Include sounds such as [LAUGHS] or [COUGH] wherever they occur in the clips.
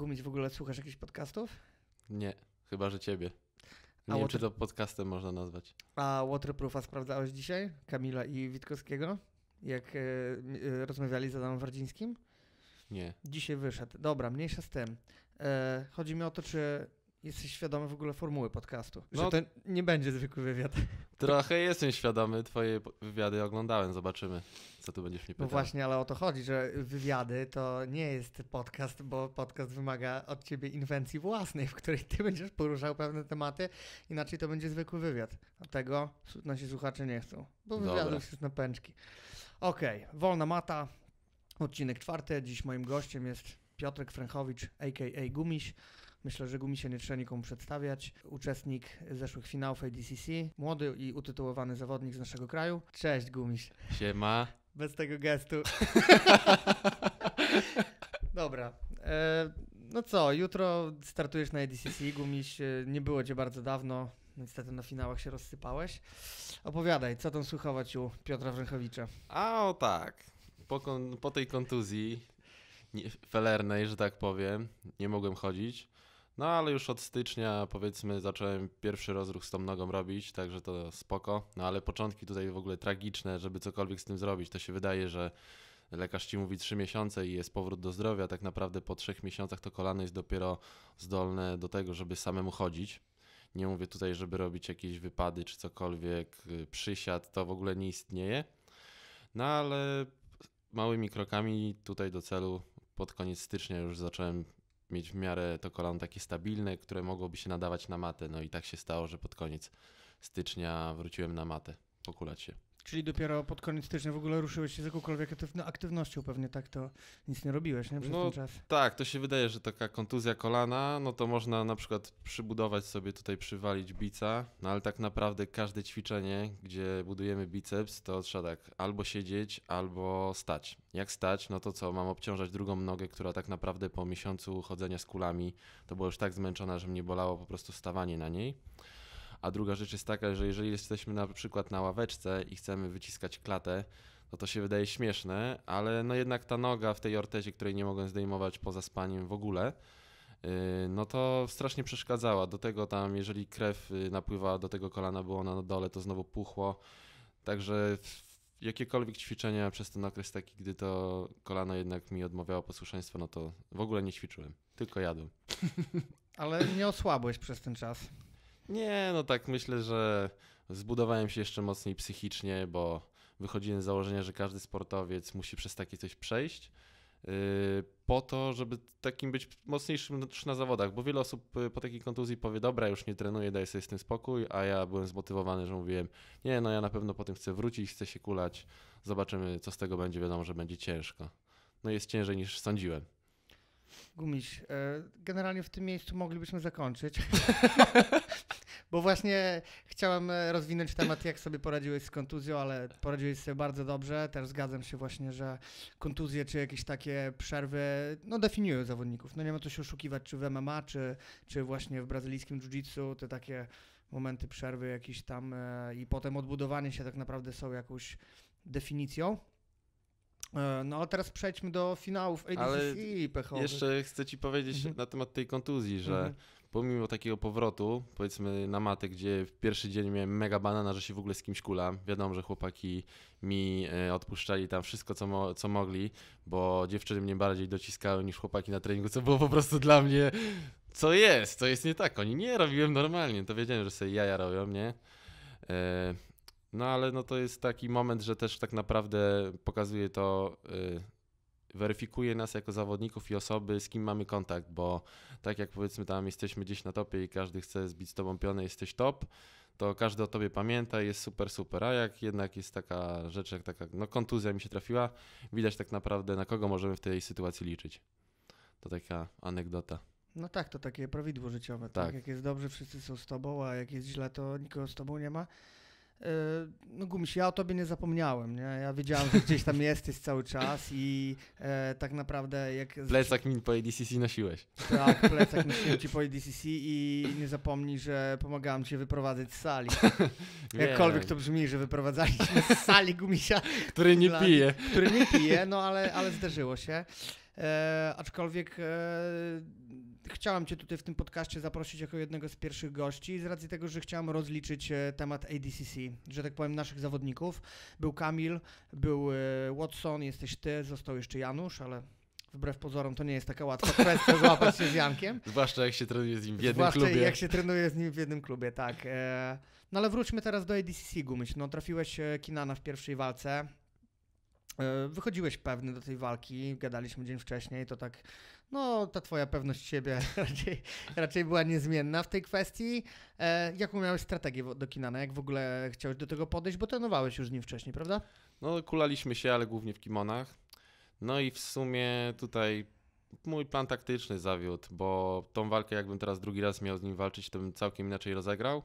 Gumic, w ogóle słuchasz jakichś podcastów? Nie, chyba, że ciebie. Nie A wiem, water... czy to podcastem można nazwać. A Waterproofa sprawdzałeś dzisiaj? Kamila i Witkowskiego? Jak e, e, rozmawiali z Adamem Wardzińskim? Nie. Dzisiaj wyszedł. Dobra, mniejsza z tym. E, chodzi mi o to, czy Jesteś świadomy w ogóle formuły podcastu. No, że to nie będzie zwykły wywiad. Trochę jestem świadomy, twoje wywiady oglądałem, zobaczymy, co tu będziesz mi no pytał. No właśnie, ale o to chodzi, że wywiady to nie jest podcast, bo podcast wymaga od ciebie inwencji własnej, w której ty będziesz poruszał pewne tematy, inaczej to będzie zwykły wywiad. A tego nasi słuchacze nie chcą, bo wywiadów jest na pęczki. Okej, okay, wolna mata, odcinek czwarty. Dziś moim gościem jest Piotrek Fręchowicz, a.k.a. Gumiś. Myślę, że Gumi się nie trzeba nikomu przedstawiać. Uczestnik zeszłych finałów ADCC, młody i utytułowany zawodnik z naszego kraju. Cześć Gumiś. Siema. Bez tego gestu. [LAUGHS] Dobra. E, no co, jutro startujesz na ADCC, Gumiś, e, nie było cię bardzo dawno, niestety na finałach się rozsypałeś. Opowiadaj, co tam słychać u Piotra Wrzęchowicza? A, o tak. Po, kon- po tej kontuzji felernej, że tak powiem, nie mogłem chodzić. No ale już od stycznia powiedzmy zacząłem pierwszy rozruch z tą nogą robić, także to spoko. No ale początki tutaj w ogóle tragiczne, żeby cokolwiek z tym zrobić. To się wydaje, że lekarz ci mówi 3 miesiące i jest powrót do zdrowia. Tak naprawdę po 3 miesiącach to kolano jest dopiero zdolne do tego, żeby samemu chodzić. Nie mówię tutaj, żeby robić jakieś wypady czy cokolwiek, y, przysiad, to w ogóle nie istnieje. No ale małymi krokami tutaj do celu pod koniec stycznia już zacząłem mieć w miarę to kolano takie stabilne, które mogłoby się nadawać na matę. No i tak się stało, że pod koniec stycznia wróciłem na matę, pokulać się. Czyli dopiero pod koniec stycznia w ogóle ruszyłeś się z jakąkolwiek no, aktywnością, pewnie tak to nic nie robiłeś, nie? Przez no, ten czas. Tak, to się wydaje, że taka kontuzja kolana, no to można na przykład przybudować sobie tutaj, przywalić bica, no ale tak naprawdę każde ćwiczenie, gdzie budujemy biceps, to trzeba tak albo siedzieć, albo stać. Jak stać, no to co, mam obciążać drugą nogę, która tak naprawdę po miesiącu chodzenia z kulami, to była już tak zmęczona, że mnie bolało po prostu stawanie na niej. A druga rzecz jest taka, że jeżeli jesteśmy na przykład na ławeczce i chcemy wyciskać klatę, to no to się wydaje śmieszne, ale no jednak ta noga w tej ortezie, której nie mogłem zdejmować poza spaniem w ogóle, yy, no to strasznie przeszkadzała. Do tego tam, jeżeli krew yy, napływała do tego kolana, było na dole, to znowu puchło. Także jakiekolwiek ćwiczenia przez ten okres taki, gdy to kolano jednak mi odmawiało posłuszeństwa, no to w ogóle nie ćwiczyłem, tylko jadłem. [LAUGHS] Ale nie osłabłeś przez ten czas. Nie, no tak myślę, że zbudowałem się jeszcze mocniej psychicznie, bo wychodziłem z założenia, że każdy sportowiec musi przez takie coś przejść. Yy, po to, żeby takim być mocniejszym już na zawodach, bo wiele osób yy, po takiej kontuzji powie: Dobra, już nie trenuję, daję sobie z tym spokój, a ja byłem zmotywowany, że mówiłem: Nie, no ja na pewno po tym chcę wrócić, chcę się kulać, zobaczymy, co z tego będzie. Wiadomo, że będzie ciężko. No jest ciężej niż sądziłem. Gumiś, e, generalnie w tym miejscu moglibyśmy zakończyć. [LAUGHS] Bo właśnie chciałem e, rozwinąć temat, jak sobie poradziłeś z kontuzją, ale poradziłeś sobie bardzo dobrze. Też zgadzam się właśnie, że kontuzje czy jakieś takie przerwy, no definiują zawodników. No nie ma co się oszukiwać, czy w MMA, czy, czy właśnie w brazylijskim jiu-jitsu, te takie momenty przerwy jakieś tam e, i potem odbudowanie się tak naprawdę są jakąś definicją. E, no ale teraz przejdźmy do finałów ADCC i Jeszcze chcę ci powiedzieć mhm. na temat tej kontuzji, że mhm pomimo takiego powrotu, powiedzmy na matę, gdzie w pierwszy dzień miałem mega banana, że się w ogóle z kimś kula, Wiadomo, że chłopaki mi e, odpuszczali tam wszystko, co, mo co mogli, bo dziewczyny mnie bardziej dociskały niż chłopaki na treningu, co było po prostu dla mnie, co jest, co jest nie tak. Oni nie robiłem normalnie, to wiedziałem, że sobie jaja robią, nie? E, no ale no to jest taki moment, że też tak naprawdę pokazuje to y, weryfikuje nas jako zawodników i osoby, z kim mamy kontakt, bo tak jak powiedzmy tam jesteśmy gdzieś na topie i każdy chce zbić z tobą pionę, jesteś top, to każdy o tobie pamięta, jest super, super, a jak jednak jest taka rzecz, jak taka no, kontuzja mi się trafiła, widać tak naprawdę na kogo możemy w tej sytuacji liczyć. To taka anegdota. No tak, to takie prawidło życiowe. Tak. tak. Jak jest dobrze, wszyscy są z tobą, a jak jest źle, to nikogo z tobą nie ma. Yy, no ja o tobie nie zapomniałem, nie? Ja wiedziałem, że gdzieś tam jesteś cały czas i e, tak naprawdę jak... Plecak mi po ADCC nosiłeś. Tak, plecak nosiłem ci po ADCC i nie zapomnij, że pomagałem ci wyprowadzać z sali. [LAUGHS] Jakkolwiek to brzmi, że wyprowadzaliśmy z sali Gumisia. [LAUGHS] Który nie pije. Który nie pije, no ale, ale zdarzyło się. E, aczkolwiek... E, chciałam Cię tutaj w tym podcaście zaprosić jako jednego z pierwszych gości z racji tego, że chciałam rozliczyć e, temat ADCC, że tak powiem naszych zawodników. Był Kamil, był e, Watson, jesteś Ty, został jeszcze Janusz, ale wbrew pozorom to nie jest taka łatwa kwestia [LAUGHS] złapać się z Jankiem. Zwłaszcza jak się trenuje z nim w jednym Zwłaszcza klubie. jak się trenuje z nim w jednym klubie, tak. E, no ale wróćmy teraz do ADCC Gumyś. No trafiłeś Kinana w pierwszej walce, E, wychodziłeś pewny do tej walki, gadaliśmy dzień wcześniej, to tak, no ta twoja pewność siebie [LAUGHS] raczej, raczej była niezmienna w tej kwestii. E, jaką miałeś strategię do Kinana? Jak w ogóle chciałeś do tego podejść? Bo trenowałeś już z nim wcześniej, prawda? No kulaliśmy się, ale głównie w kimonach. No i w sumie tutaj mój plan taktyczny zawiódł, bo tą walkę jakbym teraz drugi raz miał z nim walczyć, to bym całkiem inaczej rozegrał.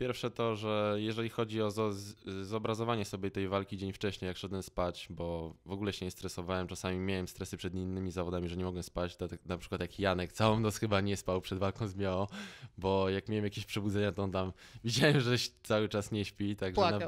Pierwsze to, że jeżeli chodzi o zobrazowanie sobie tej walki dzień wcześniej, jak szedłem spać, bo w ogóle się nie stresowałem, czasami miałem stresy przed innymi zawodami, że nie mogłem spać, tak na przykład jak Janek całą noc chyba nie spał przed walką z Miało, bo jak miałem jakieś przebudzenia, to on tam [LAUGHS] widziałem, że cały czas nie śpi, także... Płakał.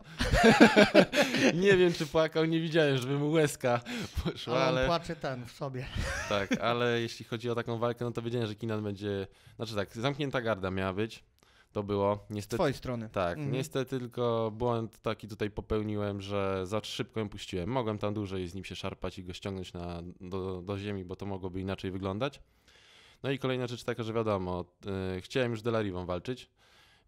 Na... [LAUGHS] nie wiem, czy płakał, nie widziałem, żeby mu łezka poszła, ale... ale... płacze ten w sobie. tak, ale jeśli chodzi o taką walkę, no to wiedziałem, że Kinan będzie... Znaczy tak, zamknięta garda miała być, to było. Niestety, z twojej strony. Tak, mhm. niestety tylko błąd taki tutaj popełniłem, że za szybko ją puściłem. Mogłem tam dłużej z nim się szarpać i go ściągnąć na, do, do ziemi, bo to mogłoby inaczej wyglądać. No i kolejna rzecz taka, że wiadomo, yy, chciałem już z Delarivą walczyć.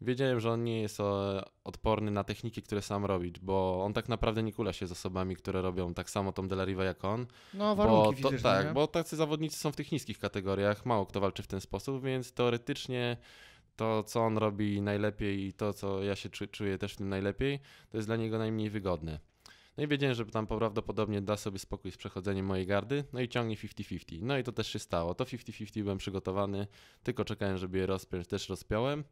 Wiedziałem, że on nie jest e, odporny na techniki, które sam robi, bo on tak naprawdę nie kula się z osobami, które robią tak samo tą Delariva jak on. No, warunki bo to, widzisz, Tak, nie? bo tacy zawodnicy są w tych niskich kategoriach, mało kto walczy w ten sposób, więc teoretycznie to, co on robi najlepiej i to, co ja się czuję też w tym najlepiej, to jest dla niego najmniej wygodne. No i wiedziałem, że tam prawdopodobnie da sobie spokój z przechodzeniem mojej gardy, no i ciągnie 50-50. No i to też się stało. To 50-50 byłem przygotowany, tylko czekałem, żeby je rozpiąć, też rozpiąłem.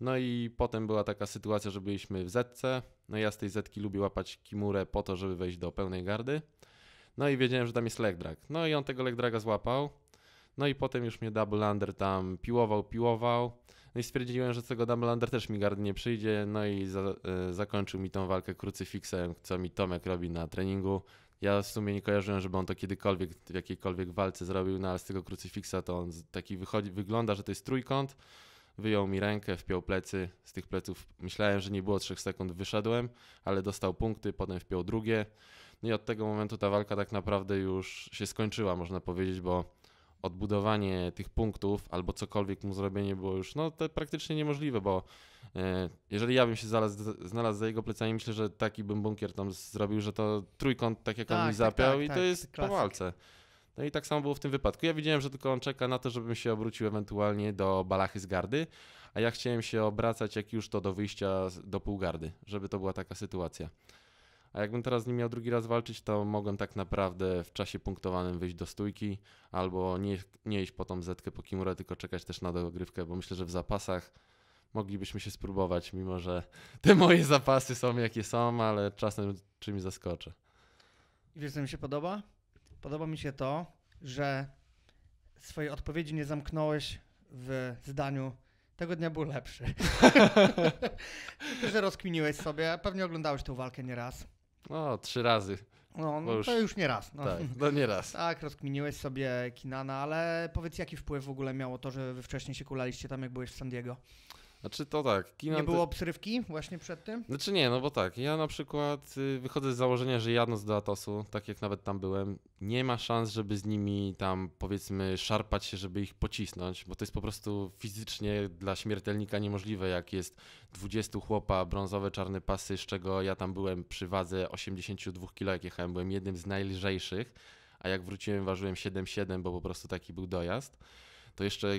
No i potem była taka sytuacja, że byliśmy w zetce. No ja z tej zetki lubię łapać kimurę po to, żeby wejść do pełnej gardy. No i wiedziałem, że tam jest legdrag. No i on tego legdraga złapał. No i potem już mnie double under tam piłował, piłował. No i stwierdziłem, że tego Dumbledore też mi gard nie przyjdzie, no i za, y, zakończył mi tą walkę krucyfiksem, co mi Tomek robi na treningu. Ja w sumie nie kojarzyłem, żeby on to kiedykolwiek w jakiejkolwiek walce zrobił, no ale z tego krucyfiksa to on taki wychodzi, wygląda, że to jest trójkąt. Wyjął mi rękę, wpiął plecy, z tych pleców myślałem, że nie było trzech sekund, wyszedłem, ale dostał punkty, potem wpiął drugie. No i od tego momentu ta walka tak naprawdę już się skończyła, można powiedzieć, bo odbudowanie tych punktów albo cokolwiek mu zrobienie było już no, to praktycznie niemożliwe, bo e, jeżeli ja bym się znalazł, znalazł za jego plecami, myślę, że taki bym bunkier tam zrobił, że to trójkąt, tak jak tak, on mi zapiał tak, tak, i tak, to jest klasyk. po walce. No i tak samo było w tym wypadku. Ja widziałem, że tylko on czeka na to, żebym się obrócił ewentualnie do balachy z gardy, a ja chciałem się obracać jak już to do wyjścia do półgardy, żeby to była taka sytuacja. A jakbym teraz z nim miał drugi raz walczyć, to mogłem tak naprawdę w czasie punktowanym wyjść do stójki albo nie, nie iść po tą zetkę po Kimura, tylko czekać też na dogrywkę, bo myślę, że w zapasach moglibyśmy się spróbować, mimo że [LAUGHS] te moje zapasy są jakie są, ale czasem czymś zaskoczę. I wiesz, co mi się podoba? Podoba mi się to, że swojej odpowiedzi nie zamknąłeś w zdaniu tego dnia był lepszy. [LAUGHS] Tylko, że rozkminiłeś sobie, pewnie oglądałeś tę walkę nieraz. No, trzy razy. No, no już, to już nie raz. No. Tak, no nie raz. tak, rozkminiłeś sobie Kinana, ale powiedz, jaki wpływ w ogóle miało to, że wy wcześniej się kulaliście tam, jak byłeś w San Diego? Znaczy to tak. Kino nie było obsrywki właśnie przed tym? Znaczy nie, no bo tak, ja na przykład y, wychodzę z założenia, że jadąc do Atosu, tak jak nawet tam byłem, nie ma szans, żeby z nimi tam powiedzmy szarpać się, żeby ich pocisnąć, bo to jest po prostu fizycznie dla śmiertelnika niemożliwe, jak jest 20 chłopa, brązowe, czarne pasy, z czego ja tam byłem przy wadze 82 kg, jak jechałem, byłem jednym z najlżejszych, a jak wróciłem ważyłem 7,7, bo po prostu taki był dojazd to jeszcze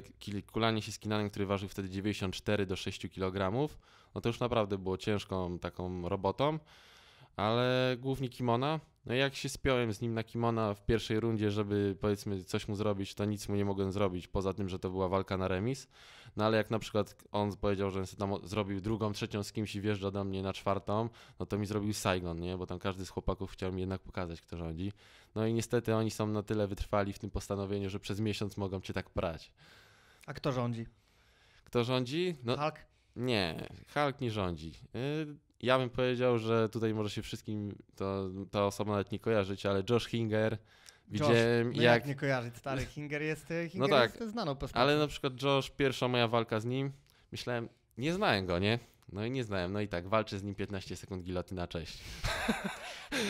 kulanie się z Kinanem, który ważył wtedy 94 do 6 kg, no to już naprawdę było ciężką taką robotą ale głównie Kimona. No jak się spiąłem z nim na Kimona w pierwszej rundzie, żeby powiedzmy coś mu zrobić, to nic mu nie mogłem zrobić, poza tym, że to była walka na remis. No ale jak na przykład on powiedział, że tam zrobił drugą, trzecią z kimś i wjeżdża do mnie na czwartą, no to mi zrobił Saigon, nie? Bo tam każdy z chłopaków chciał mi jednak pokazać, kto rządzi. No i niestety oni są na tyle wytrwali w tym postanowieniu, że przez miesiąc mogą cię tak prać. A kto rządzi? Kto rządzi? No, Hulk? Nie, Hulk nie rządzi. Y ja bym powiedział, że tutaj może się wszystkim to, ta osoba nawet nie kojarzyć, ale Josh Hinger. Widziałem Josh, no jak... jak nie kojarzyć, stary Hinger jest, e, no Hinger no tak, jest znaną postacią. Ale na przykład Josh, pierwsza moja walka z nim, myślałem, nie znałem go, nie? No i nie znałem, no i tak, walczy z nim 15 sekund na cześć.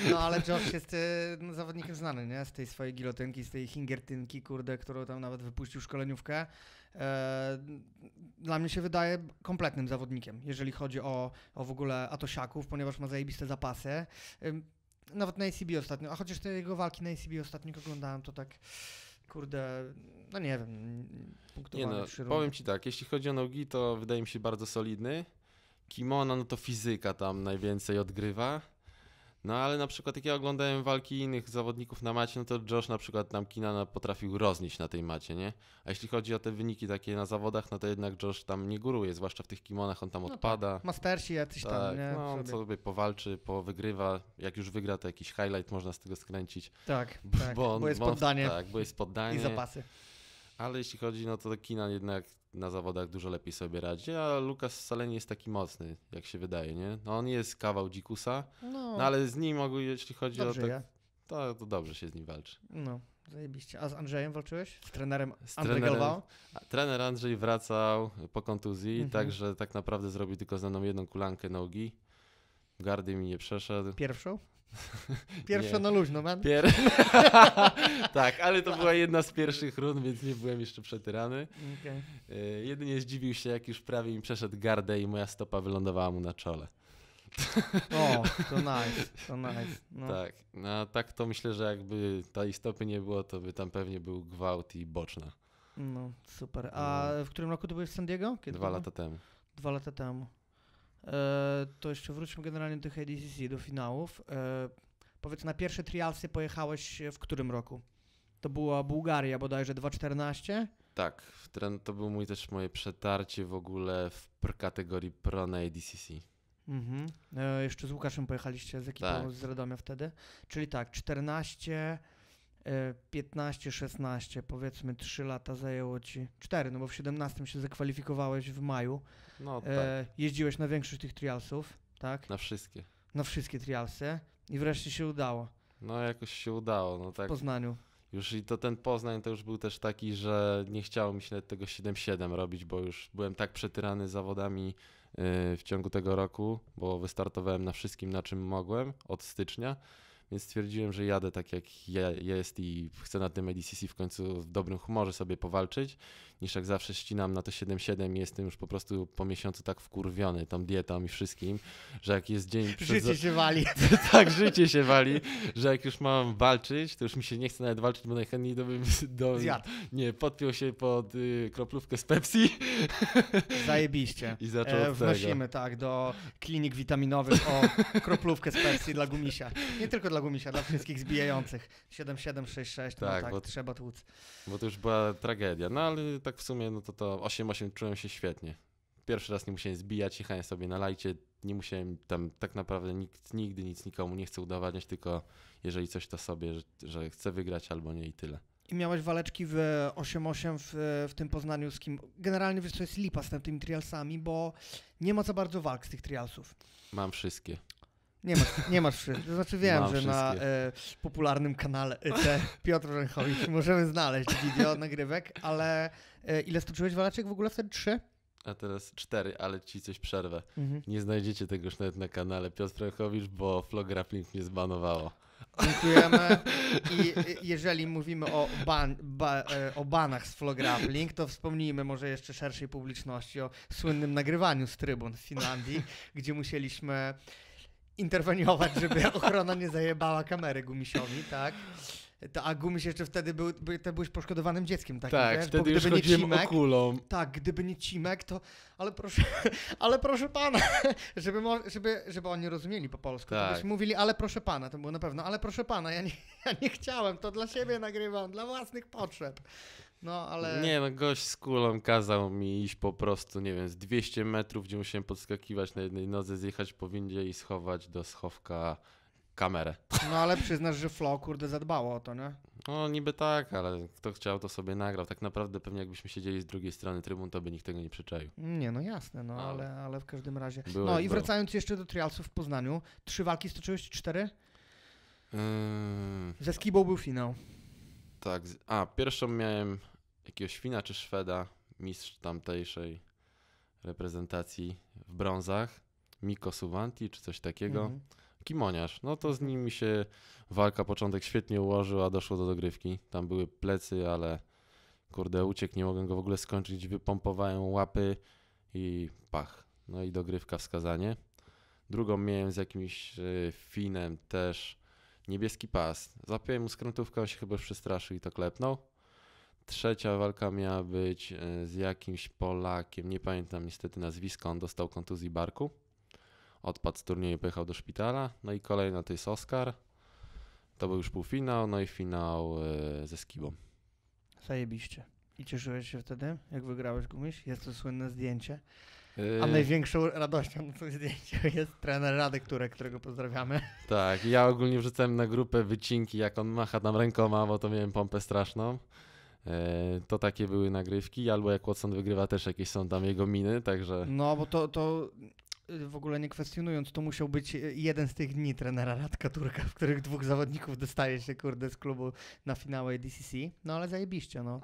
No ale Josh jest no, zawodnikiem znany, nie? Z tej swojej gilotynki, z tej hingertynki, kurde, którą tam nawet wypuścił szkoleniówkę. E, dla mnie się wydaje kompletnym zawodnikiem, jeżeli chodzi o, o w ogóle atosiaków, ponieważ ma zajebiste zapasy. nawet na ACB ostatnio, a chociaż te jego walki na ACB ostatnio oglądałem, to tak kurde, no nie wiem, punktowanie no, Powiem ci tak, jeśli chodzi o nogi, to wydaje mi się bardzo solidny. Kimona, no to fizyka tam najwięcej odgrywa. No ale na przykład jak ja oglądałem walki innych zawodników na macie, no to Josh na przykład tam Kinana potrafił roznieść na tej macie, nie? A jeśli chodzi o te wyniki takie na zawodach, no to jednak Josh tam nie góruje, zwłaszcza w tych kimonach, on tam no tak, odpada. Tak. Mastersi jacyś tak, tam, nie? No, on sobie. sobie powalczy, powygrywa, jak już wygra, to jakiś highlight można z tego skręcić. Tak, [LAUGHS] bo, tak, on, bo jest poddanie. Bo, tak, bo jest poddanie. I zapasy. Ale jeśli chodzi, no to Kinan jednak na zawodach dużo lepiej sobie radzi, a Lukas wcale nie jest taki mocny, jak się wydaje, nie? No on jest kawał dzikusa, no, no ale z nim, jeśli chodzi o tak, to, to dobrze się z nim walczy. No. Zajebiście. A z Andrzejem walczyłeś? Z trenerem z Trener Andrzej wracał po kontuzji, mhm. także tak naprawdę zrobił tylko znaną jedną kulankę nogi. Gardy mi nie przeszedł. Pierwszą? [LAUGHS] Pierwsza na luźno, man. Pier... [LAUGHS] tak, ale to była jedna z pierwszych rund, więc nie byłem jeszcze przetyrany. Okay. E, jedynie zdziwił się, jak już prawie mi przeszedł gardę i moja stopa wylądowała mu na czole. [LAUGHS] o, to nice, to nice. No. Tak, no, tak to myślę, że jakby tej stopy nie było, to by tam pewnie był gwałt i boczna. No, super. A no. w którym roku to byłeś w San Diego? Kiedy Dwa było? lata temu. Dwa lata temu. E, to jeszcze wróćmy generalnie do tych ADCC, do finałów. E, powiedz, na pierwsze trialsy pojechałeś w którym roku? To była Bułgaria bodajże 2.14? Tak, ten, to był mój też moje przetarcie w ogóle w pr kategorii pro na ADCC. Mhm. E, jeszcze z Łukaszem pojechaliście z ekipą tak. z Radomia wtedy. Czyli tak, 14, 15-16, powiedzmy 3 lata zajęło ci, 4, no bo w 17 się zakwalifikowałeś w maju. No e, tak. E, jeździłeś na większość tych trialsów, tak? Na wszystkie. Na wszystkie trialsy i wreszcie się udało. No jakoś się udało, no tak. W Poznaniu. Już i to ten Poznań to już był też taki, że nie chciało mi się tego 7-7 robić, bo już byłem tak przetyrany zawodami y, w ciągu tego roku, bo wystartowałem na wszystkim, na czym mogłem od stycznia więc stwierdziłem, że jadę tak jak ja jest i chcę na tym ADCC w końcu w dobrym humorze sobie powalczyć, niż jak zawsze ścinam na to 7-7 i jestem już po prostu po miesiącu tak wkurwiony tą dietą i wszystkim, że jak jest dzień... Przed... Życie się wali. [LAUGHS] tak, życie się wali, że jak już mam walczyć, to już mi się nie chce nawet walczyć, bo najchętniej do... [LAUGHS] do Zjadł. nie, podpiął się pod y, kroplówkę z Pepsi. [LAUGHS] Zajebiście. I zaczął e, Wnosimy, tak, do klinik witaminowych o kroplówkę z Pepsi dla gumisia. Nie tylko dla katalog mi się dla wszystkich zbijających. 7766, tak, no tak, tak bo, trzeba tłuc. Bo to już była tragedia. No ale tak w sumie, no to to 8 czułem się świetnie. Pierwszy raz nie musiałem zbijać, jechałem sobie na lajcie, nie musiałem tam tak naprawdę nikt, nigdy nic nikomu nie chcę udowadniać, tylko jeżeli coś to sobie, że, że chcę wygrać albo nie i tyle. I miałeś waleczki w 8-8 e, w, e, w tym Poznaniu z kim? Generalnie wiesz, co jest lipa z tymi trialsami, bo nie ma za bardzo walk z tych trialsów. Mam wszystkie. Nie masz, nie masz wszystkich. To znaczy wiem, Mam że na e, popularnym kanale e, [LAUGHS] Piotr Ręchowicz możemy znaleźć wideo nagrywek, ale e, ile stoczyłeś walaczek w ogóle wtedy? Trzy? A teraz cztery, ale ci coś przerwę. Mhm. Nie znajdziecie tego już nawet na kanale Piotr Ręchowicz, bo Flog mnie zbanowało. Dziękujemy. [LAUGHS] I e, jeżeli mówimy o, ban, ba, e, o banach z Flograppling, to wspomnijmy może jeszcze szerszej publiczności o słynnym nagrywaniu z trybun w Finlandii, gdzie musieliśmy interweniować, żeby [LAUGHS] ochrona nie zajebała kamery gumisiowi, tak? To, a gumisz jeszcze wtedy był, by, ty byłeś poszkodowanym dzieckiem, tak? tak? Wiesz? Wtedy gdyby już nie cimek, Tak, gdyby nie cimek, to. Ale proszę, [LAUGHS] ale proszę pana, [LAUGHS] żeby, żeby, żeby oni rozumieli po polsku. Tak. To byśmy mówili, ale proszę pana, to było na pewno, ale proszę pana, ja nie, ja nie chciałem, to dla siebie nagrywam, dla własnych potrzeb. No, ale... Nie, no gość z kulą kazał mi iść po prostu, nie wiem, z 200 metrów, gdzie musiałem podskakiwać na jednej nodze, zjechać po windzie i schować do schowka kamerę. No ale przyznasz, że Flo, kurde, zadbało o to, nie? No niby tak, ale kto chciał, to sobie nagrał. Tak naprawdę pewnie jakbyśmy siedzieli z drugiej strony trybun, to by nikt tego nie przeczaił. Nie, no jasne, no ale, ale, w każdym razie. Było no i wracając jeszcze do trialsów w Poznaniu, trzy walki stoczyłeś, cztery? Yy... Ze Skibą był finał. Tak, a pierwszą miałem jakiegoś Fina czy Szweda, mistrz tamtejszej reprezentacji w brązach, Miko Suwanti czy coś takiego. Mhm. Kimoniarz, no to z mi się walka początek świetnie ułożyła, doszło do dogrywki. Tam były plecy, ale kurde, uciekł, nie mogłem go w ogóle skończyć, wypompowałem łapy i pach. No i dogrywka wskazanie. Drugą miałem z jakimś e, Finem też Niebieski pas. Zapiłem mu skrętówkę, on się chyba przestraszył i to klepnął. Trzecia walka miała być e, z jakimś Polakiem, nie pamiętam niestety nazwiska, on dostał kontuzji barku. Odpadł z turnieju, pojechał do szpitala. No i kolejna to jest Oscar. To był już półfinał, no i finał e, ze Skibą. Zajebiście. I cieszyłeś się wtedy, jak wygrałeś gumisz? Jest to słynne zdjęcie a yy. największą radością na tym zdjęciu jest trener Rady, które, którego pozdrawiamy. Tak, ja ogólnie wrzucałem na grupę wycinki, jak on macha tam rękoma, bo to miałem pompę straszną. Yy, to takie były nagrywki, albo jak Watson wygrywa też jakieś są tam jego miny, także... No, bo to, to yy, w ogóle nie kwestionując, to musiał być jeden z tych dni trenera Radka Turka, w których dwóch zawodników dostaje się, kurde, z klubu na finały DCC. No, ale zajebiście, no.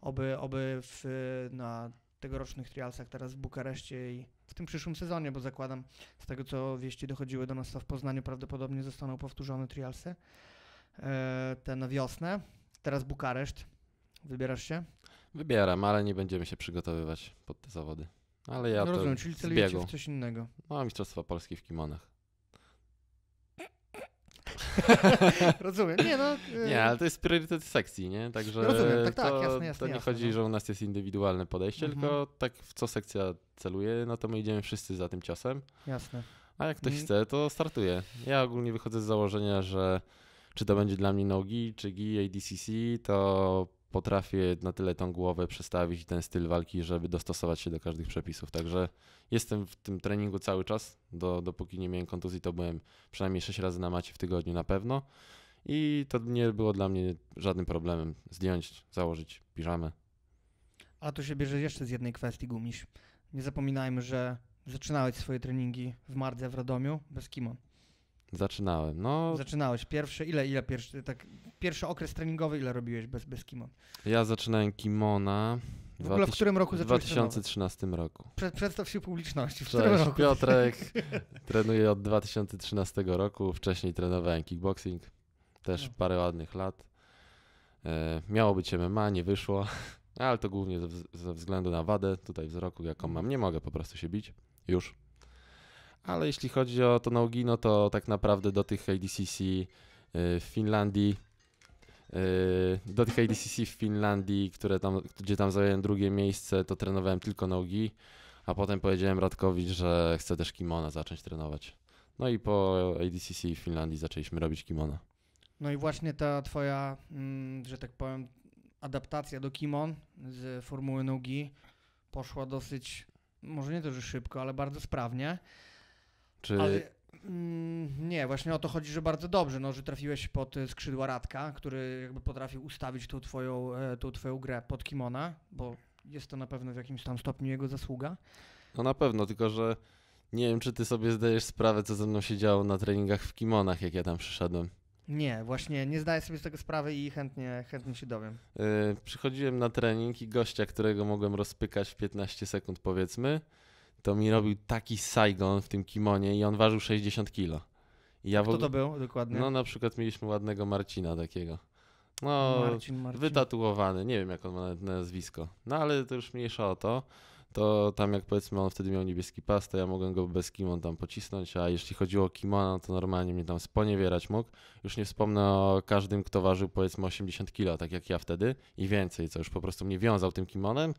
Oby, oby w, na tegorocznych trialsach teraz w Bukareszcie i w tym przyszłym sezonie, bo zakładam, z tego co wieści dochodziły do nas, to w Poznaniu prawdopodobnie zostaną powtórzone trialsy. E, te na wiosnę. Teraz Bukareszt. Wybierasz się? Wybieram, ale nie będziemy się przygotowywać pod te zawody. Ale ja no to rozumiem, czyli celujecie w coś innego. No, Mistrzostwa Polski w kimonach. [LAUGHS] Rozumiem. Nie, no, y, nie, ale to jest priorytet sekcji, nie? Także Rozumiem, tak, tak, to, jasne, jasne, To nie jasne, chodzi, no. że u nas jest indywidualne podejście, mhm. tylko tak w co sekcja celuje, no to my idziemy wszyscy za tym ciosem. Jasne. A jak ktoś mhm. chce, to startuje. Ja ogólnie wychodzę z założenia, że czy to będzie dla mnie nogi, czy GI, ADCC, to potrafię na tyle tą głowę przestawić i ten styl walki, żeby dostosować się do każdych przepisów. Także jestem w tym treningu cały czas. Do, dopóki nie miałem kontuzji, to byłem przynajmniej 6 razy na macie w tygodniu na pewno. I to nie było dla mnie żadnym problemem zdjąć, założyć piżamę. A tu się bierze jeszcze z jednej kwestii, Gumisz. Nie zapominajmy, że zaczynałeś swoje treningi w Mardze w Radomiu bez kimon. Zaczynałem, no. Zaczynałeś pierwszy, ile, ile pierwszy, tak, pierwszy okres treningowy, ile robiłeś bez, bez kimon? Ja zaczynałem kimona. W ogóle w którym roku zacząłeś W 2013 roku. Prze przedstaw się publiczności. W Cześć, którym roku? Piotrek. [LAUGHS] trenuję od 2013 roku. Wcześniej trenowałem kickboxing. Też no. parę ładnych lat. E, miało być MMA, nie wyszło. Ale to głównie ze, ze względu na wadę tutaj wzroku, jaką mam. Nie mogę po prostu się bić. Już ale jeśli chodzi o to naugi, no to tak naprawdę do tych ADCC y, w Finlandii y, do tych ADCC w Finlandii, które tam, gdzie tam zająłem drugie miejsce, to trenowałem tylko nogi, a potem powiedziałem Radkowi, że chcę też kimona zacząć trenować. No i po ADCC w Finlandii zaczęliśmy robić kimona. No i właśnie ta twoja, mm, że tak powiem, adaptacja do kimon z formuły nogi poszła dosyć, może nie to, że szybko, ale bardzo sprawnie. Czy... Ale, mm, nie, właśnie o to chodzi, że bardzo dobrze, no, że trafiłeś pod e, skrzydła Radka, który jakby potrafił ustawić tą twoją, e, tą twoją grę pod kimona, bo jest to na pewno w jakimś tam stopniu jego zasługa. No na pewno, tylko że nie wiem, czy ty sobie zdajesz sprawę, co ze mną się działo na treningach w kimonach, jak ja tam przyszedłem. Nie, właśnie nie zdaję sobie z tego sprawy i chętnie, chętnie się dowiem. Yy, przychodziłem na trening i gościa, którego mogłem rozpykać w 15 sekund powiedzmy, to mi robił taki Saigon w tym kimonie i on ważył 60 kilo. I ja Kto ogóle... to był dokładnie? No na przykład mieliśmy ładnego Marcina takiego. No, Marcin, Marcin. wytatuowany, nie wiem jak on ma nazwisko. No ale to już mniejsza o to. To tam jak powiedzmy on wtedy miał niebieski pas, to ja mogłem go bez kimon tam pocisnąć, a jeśli chodziło o kimono, to normalnie mnie tam sponiewierać mógł. Już nie wspomnę o każdym, kto ważył powiedzmy 80 kilo, tak jak ja wtedy i więcej, co już po prostu mnie wiązał tym kimonem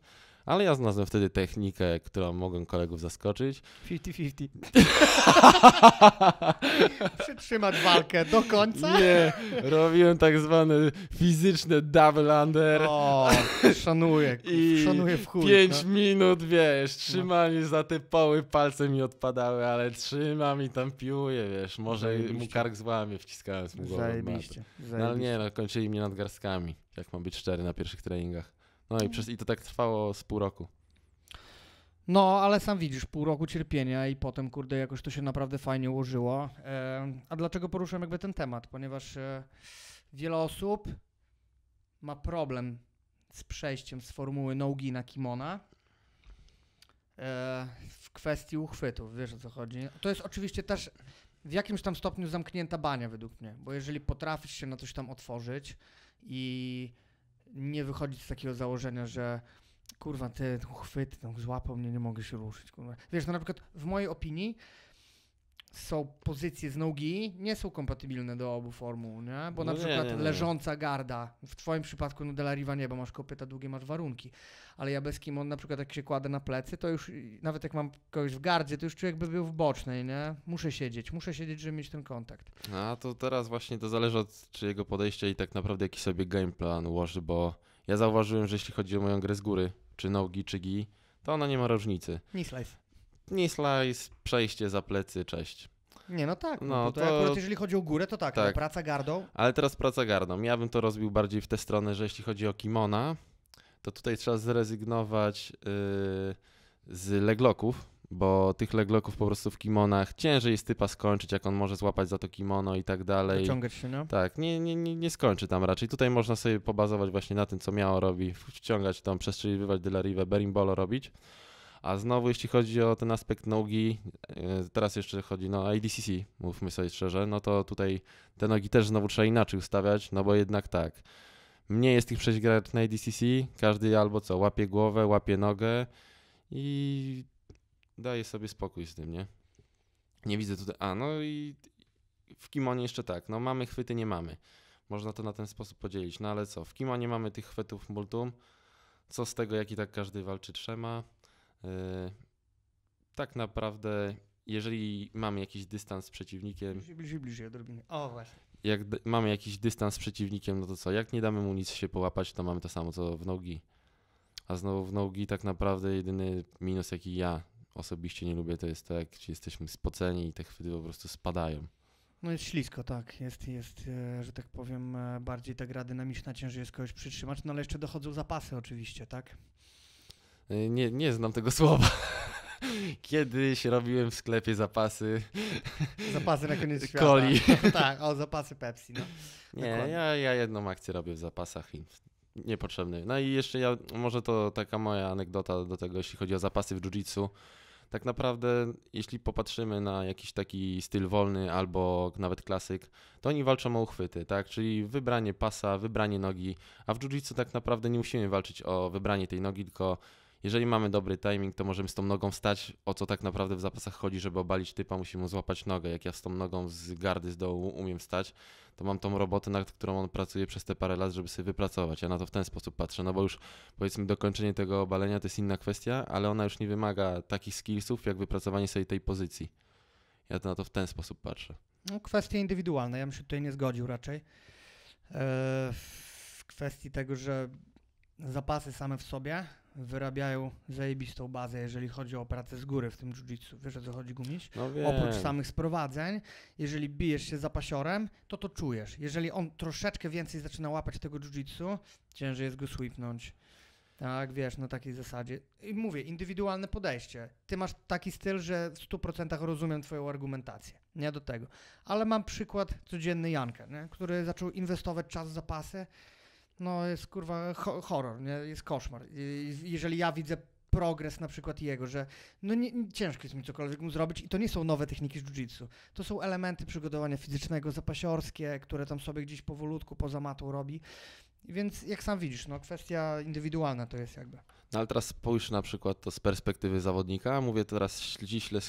ale ja znalazłem wtedy technikę, którą mogłem kolegów zaskoczyć. 50-50. [LAUGHS] Przytrzymać walkę do końca? Nie, robiłem tak zwane fizyczne double under. O, szanuję, [LAUGHS] I szanuję w chuj. no. minut, wiesz, trzymali no. za te poły, palce mi odpadały, ale trzymam i tam piłuję, wiesz, może Zajebiście. mu kark złamie, wciskałem mu głowę. Zajebiście. Zajebiście. No ale nie, no, kończyli mnie nadgarstkami, jak mam być szczery na pierwszych treningach. No i, przez, i to tak trwało z pół roku. No, ale sam widzisz, pół roku cierpienia i potem, kurde, jakoś to się naprawdę fajnie ułożyło. E, a dlaczego poruszyłem jakby ten temat? Ponieważ e, wiele osób ma problem z przejściem z formuły nogi na kimona e, w kwestii uchwytów, wiesz o co chodzi. To jest oczywiście też w jakimś tam stopniu zamknięta bania według mnie, bo jeżeli potrafisz się na coś tam otworzyć i nie wychodzić z takiego założenia, że kurwa, ty chwyt, tą złapał mnie, nie mogę się ruszyć. Kurwa. Wiesz, no na przykład w mojej opinii są pozycje z nogi, nie są kompatybilne do obu formuł, nie? Bo na przykład nie, nie, leżąca garda, w twoim przypadku no Delariva nie, bo masz kopyta długie, masz warunki, ale ja bez kim on na przykład jak się kładę na plecy, to już nawet jak mam kogoś w gardzie, to już czuję jakby był w bocznej, nie? Muszę siedzieć, muszę siedzieć, żeby mieć ten kontakt. No, a to teraz właśnie to zależy od czyjego podejścia i tak naprawdę jaki sobie game plan ułoży, bo ja zauważyłem, że jeśli chodzi o moją grę z góry, czy nogi, czy gi, to ona nie ma różnicy. Nie slice knee slice, przejście za plecy, cześć. Nie, no tak. No, to, to akurat jeżeli chodzi o górę, to tak, no, tak. praca gardą. Ale teraz praca gardą. Ja bym to rozbił bardziej w tę stronę, że jeśli chodzi o kimona, to tutaj trzeba zrezygnować yy, z legloków, bo tych legloków po prostu w kimonach ciężej jest typa skończyć, jak on może złapać za to kimono i tak dalej. Wciągać się, no? Tak, nie, nie, nie, nie skończy tam raczej. Tutaj można sobie pobazować właśnie na tym, co miało robi, wciągać tam, przestrzeliwać Delarivę, Berimbolo robić. A znowu, jeśli chodzi o ten aspekt nogi, e, teraz jeszcze chodzi no IDCC, mówmy sobie szczerze, no to tutaj te nogi też znowu trzeba inaczej ustawiać, no bo jednak tak, mniej jest tych przejść gracz na IDCC, każdy albo co, łapie głowę, łapie nogę i daje sobie spokój z tym, nie? Nie widzę tutaj, a no i w kimonie jeszcze tak, no mamy chwyty, nie mamy. Można to na ten sposób podzielić, no ale co, w kimonie mamy tych chwytów multum, co z tego, jaki tak każdy walczy trzema, Y, tak naprawdę, jeżeli mamy jakiś dystans z przeciwnikiem. Bliżej, bliżej, bliżej odrobinę. O, właśnie. Jak mamy jakiś dystans z przeciwnikiem, no to co? Jak nie damy mu nic się połapać, to mamy to samo co w nogi. A znowu w nogi tak naprawdę jedyny minus, jaki ja osobiście nie lubię, to jest to, jak jesteśmy spoceni i te chwyty po prostu spadają. No jest ślisko, tak. Jest, jest e, że tak powiem, e, bardziej ta gra dynamiczna, ciężej jest kogoś przytrzymać, no ale jeszcze dochodzą zapasy oczywiście, tak? E, nie, nie znam tego [LAUGHS] słowa. Kiedyś robiłem w sklepie zapasy. Zapasy na koniec [LAUGHS] świata. Coli. [LAUGHS] tak, o zapasy Pepsi. No. Nie, ja, ja jedną akcję robię w zapasach i niepotrzebny. No i jeszcze ja, może to taka moja anegdota do tego, jeśli chodzi o zapasy w jiu-jitsu. Tak naprawdę, jeśli popatrzymy na jakiś taki styl wolny albo nawet klasyk, to oni walczą o uchwyty, tak? Czyli wybranie pasa, wybranie nogi, a w jiu-jitsu tak naprawdę nie musimy walczyć o wybranie tej nogi, tylko jeżeli mamy dobry timing, to możemy z tą nogą wstać. O co tak naprawdę w zapasach chodzi, żeby obalić typa, musimy mu złapać nogę. Jak ja z tą nogą z gardy z dołu umiem wstać, to mam tą robotę, nad którą on pracuje przez te parę lat, żeby sobie wypracować. Ja na to w ten sposób patrzę, no bo już powiedzmy dokończenie tego obalenia to jest inna kwestia, ale ona już nie wymaga takich skillsów, jak wypracowanie sobie tej pozycji. Ja to na to w ten sposób patrzę. No, kwestie indywidualne, ja bym się tutaj nie zgodził raczej. E, w kwestii tego, że zapasy same w sobie wyrabiają zajebistą bazę, jeżeli chodzi o pracę z góry w tym jiu-jitsu. Wiesz o co chodzi, gumić? No Oprócz samych sprowadzeń, jeżeli bijesz się za pasiorem, to to czujesz. Jeżeli on troszeczkę więcej zaczyna łapać tego jiu-jitsu, ciężej jest go sweepnąć. Tak, wiesz, na takiej zasadzie. I mówię, indywidualne podejście. Ty masz taki styl, że w 100% rozumiem twoją argumentację. Nie do tego. Ale mam przykład codzienny Jankę, który zaczął inwestować czas w zapasy no jest kurwa horror, nie? jest koszmar. jeżeli ja widzę progres na przykład jego, że no nie, nie, ciężko jest mi cokolwiek mu zrobić i to nie są nowe techniki jiu-jitsu. To są elementy przygotowania fizycznego, zapasiorskie, które tam sobie gdzieś powolutku poza matą robi. Więc jak sam widzisz, no kwestia indywidualna to jest jakby. No ale teraz spójrz na przykład to z perspektywy zawodnika, mówię teraz ściśle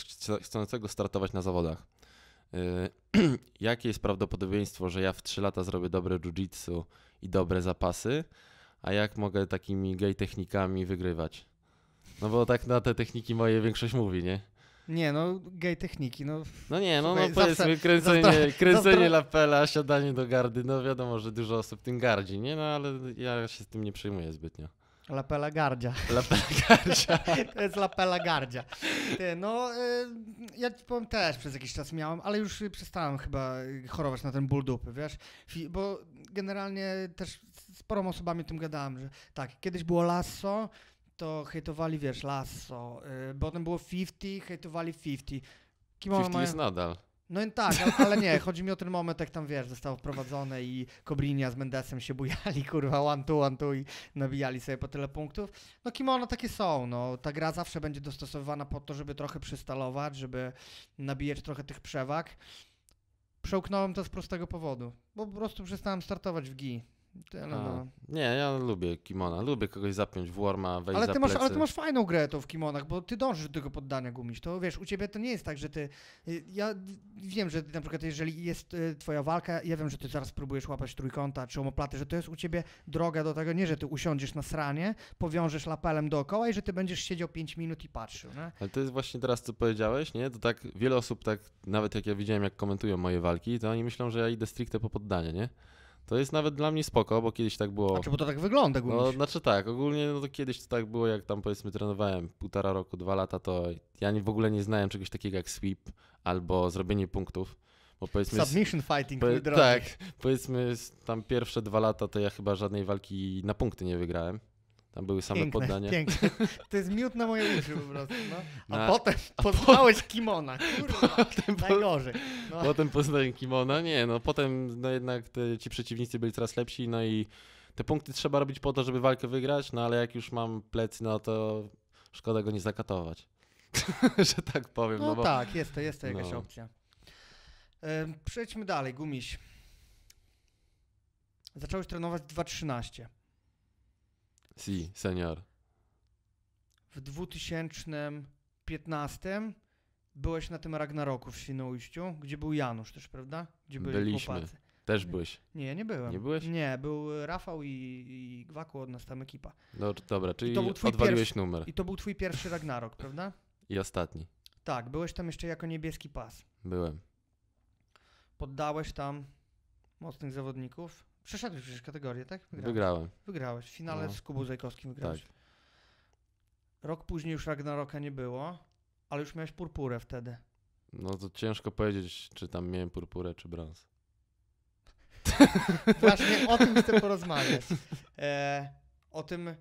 chcącego startować na zawodach. Yy, [CLEARS THROAT] jakie jest prawdopodobieństwo, że ja w 3 lata zrobię dobre jiu-jitsu i dobre zapasy, a jak mogę takimi gej technikami wygrywać? No bo tak na te techniki moje większość mówi, nie? Nie, no gej techniki, no. No nie, no, no powiedzmy kręcenie, kręcenie lapela, siadanie do gardy, no wiadomo, że dużo osób tym gardzi, nie? No ale ja się z tym nie przejmuję zbytnio. Lapela gardzia. Lapela [LAUGHS] gardzia. to jest lapela gardzia. Ty, no, y, ja powiem też przez jakiś czas miałem, ale już przestałem chyba chorować na ten ból dupy, wiesz? Bo generalnie też z sporą osobami o tym gadałem, że tak, kiedyś było lasso, to hejtowali, wiesz, lasso, yy, potem było 50, hejtowali 50. Kim 50 jest nadal. No i tak, ale, nie, chodzi mi o ten moment, jak tam wiesz, zostało wprowadzone i Kobrinia z Mendesem się bujali, [LAUGHS] kurwa, one two, one two i nabijali sobie po tyle punktów. No kimono takie są, no. Ta gra zawsze będzie dostosowywana po to, żeby trochę przystalować, żeby nabijać trochę tych przewag. Przełknąłem to z prostego powodu, bo po prostu przestałem startować w GI. No. Nie, ja lubię kimona, lubię kogoś zapiąć w warma, wejść ale ty za masz, plecy. Ale ty masz fajną grę to w kimonach, bo ty dążysz do tego poddania gumić. To wiesz, u ciebie to nie jest tak, że ty... Y, ja wiem, że na przykład jeżeli jest y, twoja walka, ja wiem, że ty zaraz próbujesz łapać trójkąta czy omoplaty, że to jest u ciebie droga do tego, nie, że ty usiądziesz na sranie, powiążesz lapelem dookoła i że ty będziesz siedział 5 minut i patrzył. Nie? Ale to jest właśnie teraz, co powiedziałeś, nie? To tak wiele osób tak, nawet jak ja widziałem, jak komentują moje walki, to oni myślą, że ja idę stricte po poddanie, nie? To jest nawet dla mnie spoko, bo kiedyś tak było. Znaczy, bo to tak wygląda no, ogólnie. No, znaczy tak, ogólnie no to kiedyś to tak było, jak tam powiedzmy trenowałem półtora roku, dwa lata, to ja nie, w ogóle nie znałem czegoś takiego jak sweep albo zrobienie punktów. Bo powiedzmy, Submission fighting. Po, tak, powiedzmy tam pierwsze dwa lata to ja chyba żadnej walki na punkty nie wygrałem. Tam były same piękne, poddania. Piękne. [LAUGHS] To jest miód na moje uszy po prostu. No. A na, potem poznałeś po... kimona. Kurwa, najgorzej. No. Potem poznałem kimona. Nie, no potem no jednak te, ci przeciwnicy byli coraz lepsi, no i te punkty trzeba robić po to, żeby walkę wygrać, no ale jak już mam plecy, no to szkoda go nie zakatować. [LAUGHS] Że tak powiem. No, no bo... tak, jest to, jest to jakaś no. opcja. Przejdźmy dalej, Gumiś. Zacząłeś trenować 2.13. Si, senior. W 2015 byłeś na tym Ragnaroku w Świnoujściu, gdzie był Janusz też, prawda? Gdzie byli Byliśmy. Chłopacy. Też byłeś. Nie, ja nie byłem. Nie byłeś? Nie, był Rafał i, i Gwaku od nas tam ekipa. No, dobra, czyli I to był twój odwaliłeś pierwszy, numer. I to był twój pierwszy Ragnarok, prawda? I ostatni. Tak, byłeś tam jeszcze jako niebieski pas. Byłem. Poddałeś tam mocnych zawodników. Przeszedłeś przecież kategorię, tak? Wygrałem. Wygrałeś. W finale no. z Kubu Zajkowskim wygrałeś. Tak. Rok później już Ragnaroka nie było, ale już miałeś purpurę wtedy. No to ciężko powiedzieć, czy tam miałem purpurę, czy brąz. [LAUGHS] Właśnie o tym chcę porozmawiać. E, o tym,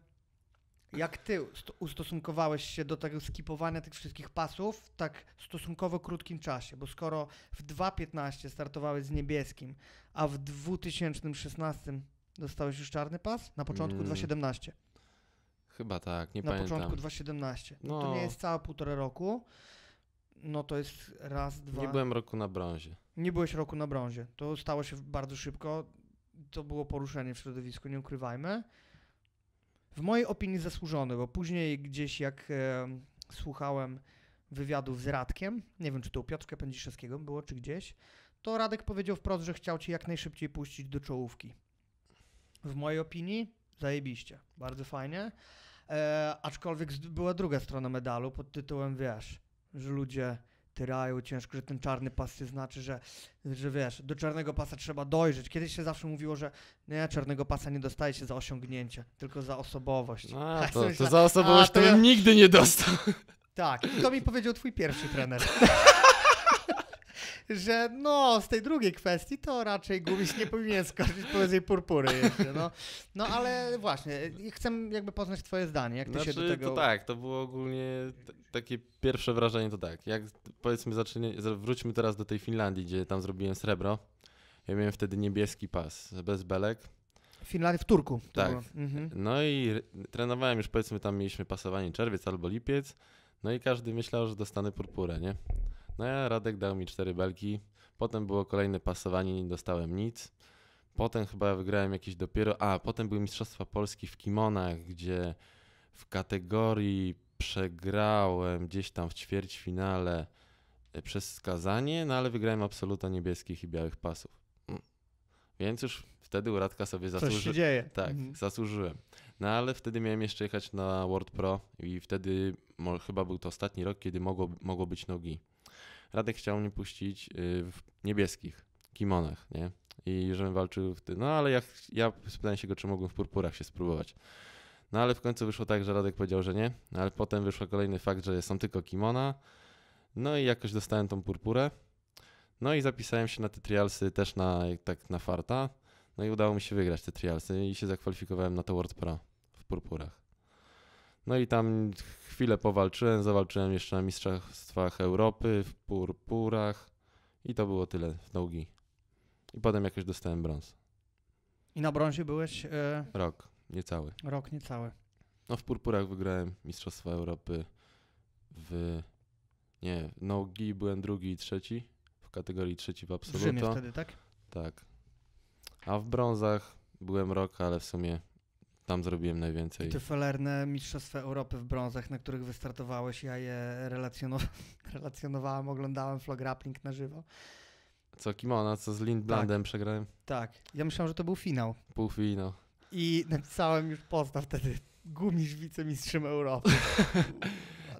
jak ty ustosunkowałeś się do tego skipowania tych wszystkich pasów w tak stosunkowo krótkim czasie, bo skoro w 2.15 startowałeś z niebieskim, a w 2016 dostałeś już czarny pas? Na początku mm. 2017. Chyba tak, nie na pamiętam. Na początku 2017. No. To no. nie jest całe półtora roku. No to jest raz, dwa. Nie byłem roku na brązie. Nie byłeś roku na brązie. To stało się bardzo szybko. To było poruszenie w środowisku, nie ukrywajmy. W mojej opinii zasłużone, bo później gdzieś jak e, słuchałem wywiadów z Radkiem, nie wiem czy to u Piotrka Pędziszewskiego było, czy gdzieś, to Radek powiedział wprost, że chciał cię jak najszybciej puścić do czołówki. W mojej opinii zajebiście, bardzo fajnie. E, aczkolwiek była druga strona medalu pod tytułem, wiesz, że ludzie tyrają ciężko, że ten czarny pas się znaczy, że, że wiesz, do czarnego pasa trzeba dojrzeć. Kiedyś się zawsze mówiło, że nie, no czarnego pasa nie dostaje się za osiągnięcie, tylko za osobowość. No, [LAUGHS] a, to, to za osobowość a, to, to ja... nigdy nie dostał. Tak, to mi powiedział twój pierwszy trener. [LAUGHS] że no, z tej drugiej kwestii to raczej Gubiś nie powinien [LAUGHS] skoczyć tej purpury jeszcze, no. No ale właśnie, chcę jakby poznać twoje zdanie, jak ty znaczy, się do znaczy, tego... To tak, to było ogólnie takie pierwsze wrażenie to tak, jak powiedzmy zacznie, wróćmy teraz do tej Finlandii, gdzie tam zrobiłem srebro, ja miałem wtedy niebieski pas, bez belek. Finlandii w Turku. Tak. Mhm. No i trenowałem już powiedzmy tam mieliśmy pasowanie czerwiec albo lipiec. No i każdy myślał, że dostanę purpurę, nie? No ja Radek dał mi cztery belki, potem było kolejne pasowanie, nie dostałem nic. Potem chyba wygrałem jakieś dopiero, a potem były Mistrzostwa Polski w kimonach, gdzie w kategorii przegrałem gdzieś tam w ćwierćfinale e, przez skazanie, no ale wygrałem absoluta niebieskich i białych pasów. Mm. Więc już wtedy u Radka sobie zasłużyłem. Coś się dzieje. Tak, mhm. zasłużyłem. No ale wtedy miałem jeszcze jechać na World Pro i wtedy chyba był to ostatni rok, kiedy mogło, mogło być nogi. Radek chciał mnie puścić y, w niebieskich kimonach, nie? I żebym walczył w tym. No ale ja, ja spytałem się go, czy mogłem w purpurach się spróbować. No ale w końcu wyszło tak, że Radek powiedział, że nie, no, ale potem wyszło kolejny fakt, że są tylko kimona. No i jakoś dostałem tą purpurę. No i zapisałem się na te trialsy też na, tak na farta. No i udało mi się wygrać te trialsy i się zakwalifikowałem na to World Pro w purpurach. No i tam chwilę powalczyłem, zawalczyłem jeszcze na Mistrzostwach Europy w purpurach i to było tyle w nogi. I potem jakoś dostałem brąz. I na brązie byłeś? Yy... Rok, niecały. Rok, niecały. No w purpurach wygrałem Mistrzostwa Europy w... Nie, nogi byłem drugi i trzeci w kategorii trzeci w absoluto. W Rzymie wtedy, tak? Tak. A w brązach byłem rok, ale w sumie tam zrobiłem najwięcej. I te felerne Mistrzostwa Europy w brązach, na których wystartowałeś, ja je relacjonowa [LAUGHS] relacjonowałem, oglądałem Flog Grappling na żywo. Co Kimona, co z Lindblandem tak. przegrałem? Tak, ja myślałem, że to był finał. Półfinał. I napisałem już posta wtedy, gumisz wicemistrzem Europy. [LAUGHS]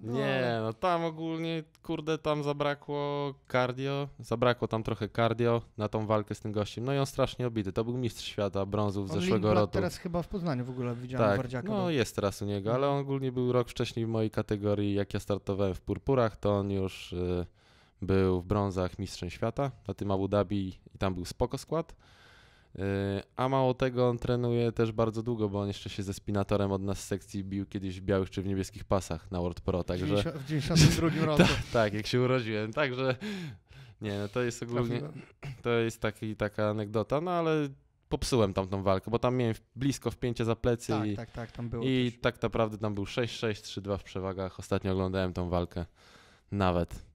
No, nie, no tam ogólnie, kurde, tam zabrakło cardio, zabrakło tam trochę cardio na tą walkę z tym gościem. No i on strasznie obity. To był mistrz świata brązów z zeszłego roku. teraz chyba w Poznaniu w ogóle widziałem tak, Wardziaka. No, jest teraz u niego, ale on mhm. ogólnie był rok wcześniej w mojej kategorii, jak ja startowałem w purpurach, to on już y, był w brązach mistrzem świata na tym Abu Dhabi i tam był spoko skład. Yy, a mało tego, on trenuje też bardzo długo, bo on jeszcze się ze spinatorem od nas z sekcji bił kiedyś w białych czy w niebieskich pasach na World Pro. Także... W 92 [LAUGHS] roku. tak, tak, jak się urodziłem. Także nie, no to jest ogólnie, to jest taki, taka anegdota, no ale popsułem tą walkę, bo tam miałem blisko wpięcie za plecy tak, i, tak, tak, tam było i też. tak naprawdę tam był 6-6, 3-2 w przewagach. Ostatnio oglądałem tą walkę nawet.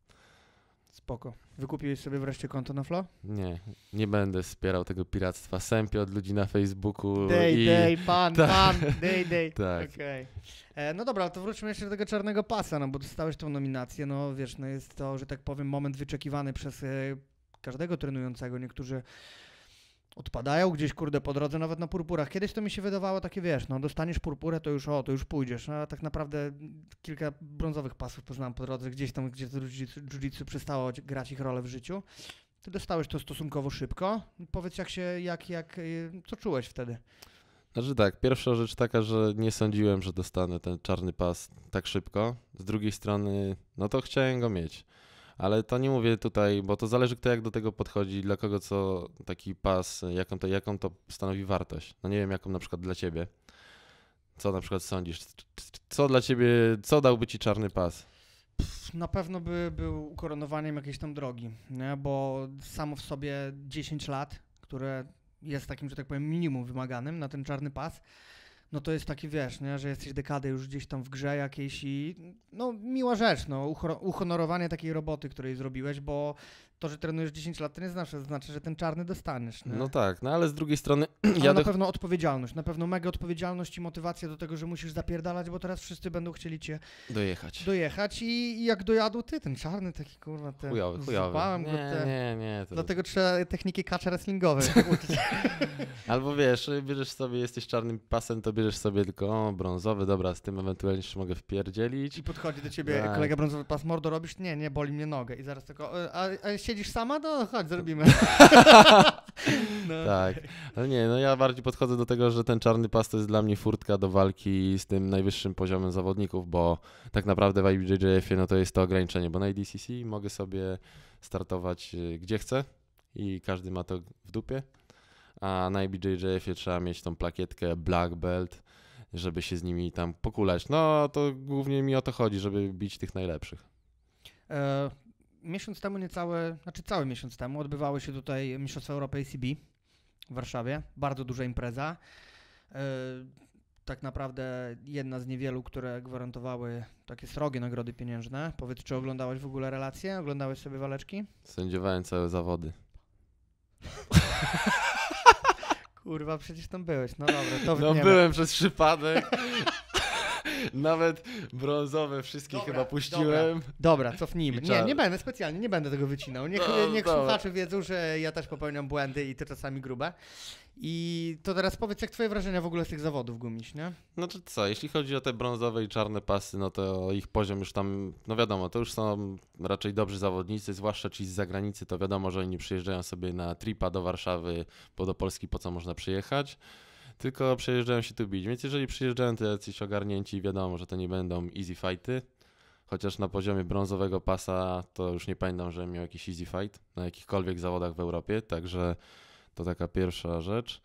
Spoko. Wykupiłeś sobie wreszcie konto na Flo? Nie, nie będę wspierał tego piractwa. Sępie od ludzi na Facebooku. Day, i... day, pan, tak. pan, day, day. [LAUGHS] tak. Okay. E, no dobra, to wróćmy jeszcze do tego czarnego pasa, no bo dostałeś tą nominację. No wiesz, no jest to, że tak powiem, moment wyczekiwany przez e, każdego trenującego. Niektórzy odpadają gdzieś, kurde, po drodze, nawet na purpurach. Kiedyś to mi się wydawało takie, wiesz, no dostaniesz purpurę, to już o, to już pójdziesz. No, a tak naprawdę kilka brązowych pasów poznałem po drodze, gdzieś tam, gdzie jiu-jitsu przestało grać ich rolę w życiu. Ty dostałeś to stosunkowo szybko. Powiedz, jak się, jak, jak, y, co czułeś wtedy? Znaczy tak, pierwsza rzecz taka, że nie sądziłem, że dostanę ten czarny pas tak szybko. Z drugiej strony, no to chciałem go mieć ale to nie mówię tutaj, bo to zależy kto jak do tego podchodzi, dla kogo co taki pas, jaką to, jaką to stanowi wartość. No nie wiem, jaką na przykład dla ciebie. Co na przykład sądzisz? Co dla ciebie, co dałby ci czarny pas? na pewno by był ukoronowaniem jakiejś tam drogi, nie? bo samo w sobie 10 lat, które jest takim, że tak powiem, minimum wymaganym na ten czarny pas, no to jest taki, wiesz, nie, że jesteś dekadę już gdzieś tam w grze jakiejś i no miła rzecz, no uhonorowanie takiej roboty, której zrobiłeś, bo to, że trenujesz 10 lat, to nie znaczy, znaczy że ten czarny dostaniesz. Nie? No tak, no ale z drugiej strony. [CLEARS THROAT] ja na pewno odpowiedzialność, na pewno mega odpowiedzialność i motywacja do tego, że musisz zapierdalać, bo teraz wszyscy będą chcieli cię dojechać. Dojechać i, i jak dojadł ty, ten czarny taki kurwa, ten. Chujowy, chujowy. Nie, te... nie, nie. To... Dlatego trzeba techniki kacza wrestlingowe [LAUGHS] uczyć. Albo wiesz, bierzesz sobie, jesteś czarnym pasem, to bierzesz sobie tylko o, brązowy, dobra, z tym ewentualnie jeszcze mogę wpierdzielić. I podchodzi do ciebie tak. kolega brązowy pas, mordo robisz? Nie, nie, boli mnie nogę. I zaraz tylko, e, a, a jeśli siedzisz sama, to no, chodź, zrobimy. [LAUGHS] No. Tak. No nie, no ja bardziej podchodzę do tego, że ten czarny pas to jest dla mnie furtka do walki z tym najwyższym poziomem zawodników, bo tak naprawdę w IBJJF-ie no to jest to ograniczenie, bo na IDCC mogę sobie startować y, gdzie chcę i każdy ma to w dupie, a na IBJJF-ie trzeba mieć tą plakietkę black belt, żeby się z nimi tam pokulać. No to głównie mi o to chodzi, żeby bić tych najlepszych. E, miesiąc temu niecałe, znaczy cały miesiąc temu odbywały się tutaj Mistrzostwa Europy ACB w Warszawie. Bardzo duża impreza. E, tak naprawdę jedna z niewielu, które gwarantowały takie srogie nagrody pieniężne. Powiedz, czy oglądałeś w ogóle relacje? Oglądałeś sobie waleczki? Sędziowałem całe zawody. [LAUGHS] Kurwa, przecież tam byłeś. No dobra, to No wniemy. byłem przez przypadek. [LAUGHS] Nawet brązowe wszystkie dobra, chyba puściłem. Dobra, dobra cofnijmy. Nie, nie będę specjalnie, nie będę tego wycinał. Niech, no, niech słuchacze wiedzą, że ja też popełniam błędy i to czasami grube. I to teraz powiedz, jak twoje wrażenia w ogóle z tych zawodów gumisz, nie? No to co, jeśli chodzi o te brązowe i czarne pasy, no to ich poziom już tam, no wiadomo, to już są raczej dobrzy zawodnicy, zwłaszcza ci z zagranicy, to wiadomo, że oni przyjeżdżają sobie na tripa do Warszawy, bo do Polski po co można przyjechać tylko przejeżdżają się tu bić. Więc jeżeli przyjeżdżają to jacyś ogarnięci, wiadomo, że to nie będą easy fighty, chociaż na poziomie brązowego pasa to już nie pamiętam, że miał jakiś easy fight na jakichkolwiek zawodach w Europie, także to taka pierwsza rzecz.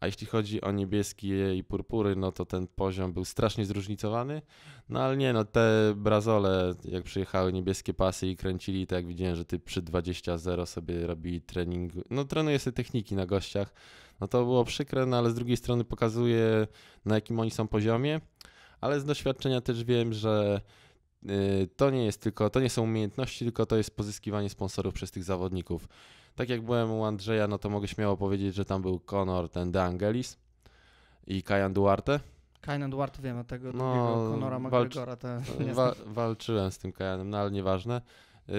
A jeśli chodzi o niebieskie i purpury, no to ten poziom był strasznie zróżnicowany. No ale nie, no te brazole, jak przyjechały niebieskie pasy i kręcili, tak jak widziałem, że ty przy 20-0 sobie robili trening. No trenuje sobie techniki na gościach no to było przykre, no ale z drugiej strony pokazuje na jakim oni są poziomie, ale z doświadczenia też wiem, że y, to nie jest tylko, to nie są umiejętności, tylko to jest pozyskiwanie sponsorów przez tych zawodników. Tak jak byłem u Andrzeja, no to mogę śmiało powiedzieć, że tam był Conor, ten De Angelis i Kajan Duarte. Kajan Duarte wiem, o tego no, Conora McGregora. Walcz, wa walczyłem z tym Kajanem, no ale nieważne. Yy,